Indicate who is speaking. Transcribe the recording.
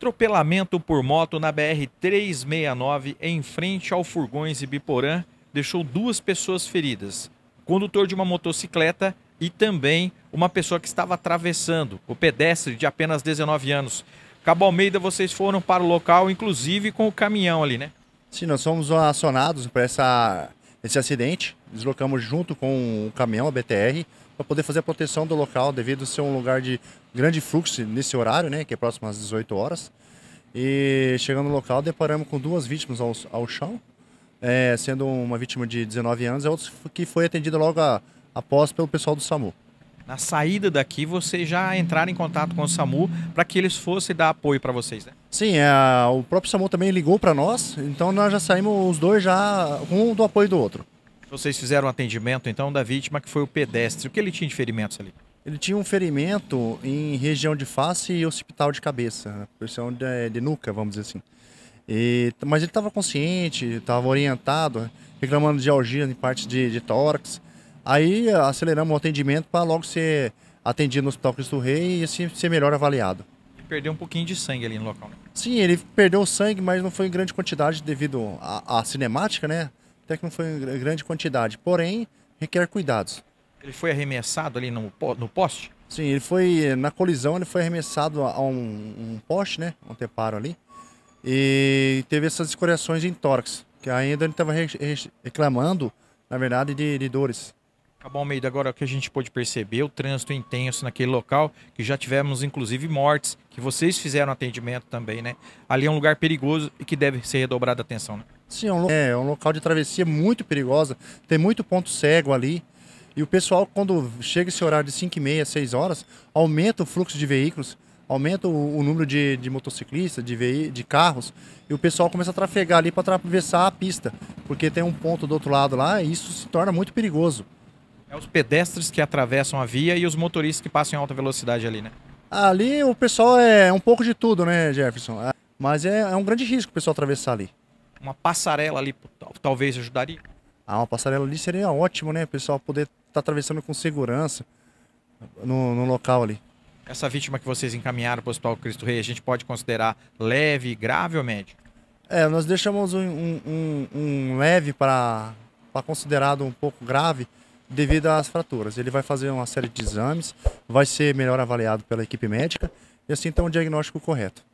Speaker 1: Atropelamento por moto na BR-369, em frente ao Furgões e Biporã, deixou duas pessoas feridas. Condutor de uma motocicleta e também uma pessoa que estava atravessando, o pedestre de apenas 19 anos. Cabo Almeida, vocês foram para o local, inclusive com o caminhão ali, né?
Speaker 2: Sim, nós fomos acionados para essa, esse acidente. Deslocamos junto com o caminhão, a BTR, para poder fazer a proteção do local, devido ser um lugar de grande fluxo nesse horário, né, que é próximo às 18 horas. E chegando no local, deparamos com duas vítimas ao, ao chão, é, sendo uma vítima de 19 anos e outra que foi atendida logo a, após pelo pessoal do
Speaker 1: SAMU. Na saída daqui, você já entraram em contato com o SAMU para que eles fossem dar apoio para vocês, né?
Speaker 2: Sim, é, o próprio SAMU também ligou para nós, então nós já saímos os dois já, um do apoio do outro.
Speaker 1: Vocês fizeram um atendimento, então, da vítima, que foi o pedestre. O que ele tinha de ferimentos ali?
Speaker 2: Ele tinha um ferimento em região de face e occipital de cabeça, né? pressão de, eh, de nuca, vamos dizer assim. E, mas ele estava consciente, estava orientado, reclamando de algia em parte de, de tórax. Aí aceleramos o atendimento para logo ser atendido no Hospital Cristo Rei e assim ser melhor avaliado.
Speaker 1: Ele perdeu um pouquinho de sangue ali no local, né?
Speaker 2: Sim, ele perdeu sangue, mas não foi em grande quantidade devido à cinemática, né? até que não foi em grande quantidade, porém requer cuidados.
Speaker 1: Ele foi arremessado ali no, no poste?
Speaker 2: Sim, ele foi na colisão, ele foi arremessado a um, um poste, né, um teparo ali, e teve essas escoriações em tórax, que ainda ele
Speaker 1: estava reclamando, na verdade, de, de dores. Cabal meio agora o que a gente pôde perceber, o trânsito intenso naquele local, que já tivemos inclusive mortes, que vocês fizeram atendimento também, né? Ali é um lugar perigoso e que deve ser redobrada atenção, né?
Speaker 2: Sim, é um, é, é um local de travessia muito perigosa, tem muito ponto cego ali. E o pessoal, quando chega esse horário de 5 e meia, 6 horas, aumenta o fluxo de veículos, aumenta o, o número de, de motociclistas, de, vei de carros, e o pessoal começa a trafegar ali para atravessar a pista, porque tem um ponto do outro lado lá, e isso se torna muito perigoso.
Speaker 1: É os pedestres que atravessam a via e os motoristas que passam em alta velocidade ali, né?
Speaker 2: Ali o pessoal é um pouco de tudo, né, Jefferson? Ah, mas é, é um grande risco o pessoal atravessar ali
Speaker 1: uma passarela ali talvez ajudaria?
Speaker 2: Ah, uma passarela ali seria ótimo, né? O pessoal poder estar tá atravessando com segurança
Speaker 1: no, no local ali. Essa vítima que vocês encaminharam para o Hospital Cristo Rei, a gente pode considerar leve, grave ou médio?
Speaker 2: É, nós deixamos um, um, um, leve para considerado um pouco grave devido às fraturas. Ele vai fazer uma série de exames, vai ser melhor avaliado pela equipe médica e assim ter um diagnóstico correto.